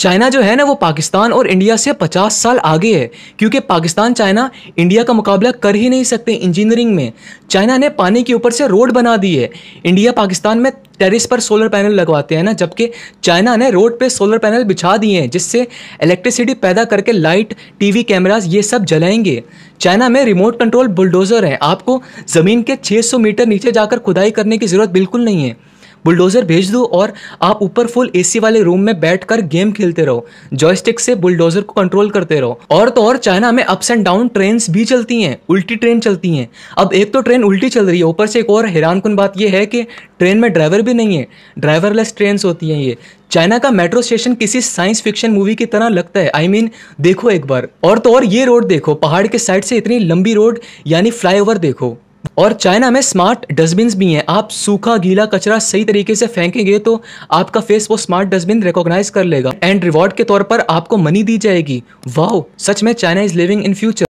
China जो है ना वो पाकिस्तान और इंडिया से 50 साल आगे है क्योंकि पाकिस्तान चाइना इंडिया का मुकाबला कर ही नहीं सकते इंजीनियरिंग में चाइना ने पानी के ऊपर से रोड बना दी है इंडिया पाकिस्तान में टेरिस पर सोलर पैनल लगवाते हैं ना जबकि चाइना ने रोड पे सोलर पैनल बिछा दिए हैं जिससे इलेक्ट्रिसिटी पैदा करके लाइट टीवी कैमराज ये सब जलाएंगे चाइना में रिमोट कंट्रोल बुलडोज़र है आपको ज़मीन के 600 मीटर नीचे जाकर खुदाई करने की ज़रूरत बिल्कुल नहीं है बुलडोज़र भेज दो और आप ऊपर फुल एसी वाले रूम में बैठकर गेम खेलते रहो जॉयस्टिक से बुलडोज़र को कंट्रोल करते रहो और तो और चाइना में अप्स एंड डाउन ट्रेन भी चलती हैं उल्टी ट्रेन चलती हैं अब एक तो ट्रेन उल्टी चल रही है ऊपर से एक और हैरान कन बात यह है कि ट्रेन में ड्राइवर भी नहीं है ड्राइवरलेस ट्रेन होती हैं ये चाइना का मेट्रो स्टेशन किसी साइंस फिक्शन मूवी की तरह लगता है आई I मीन mean, देखो एक बार और तो और ये रोड देखो पहाड़ के साइड से इतनी लंबी रोड यानी फ्लाईओवर देखो और चाइना में स्मार्ट डस्टबिन भी हैं आप सूखा गीला कचरा सही तरीके से फेंकेंगे तो आपका फेस वो स्मार्ट डस्टबिन रिकॉग्नाइज कर लेगा एंड रिवॉर्ड के तौर पर आपको मनी दी जाएगी वाह सच में China is living in future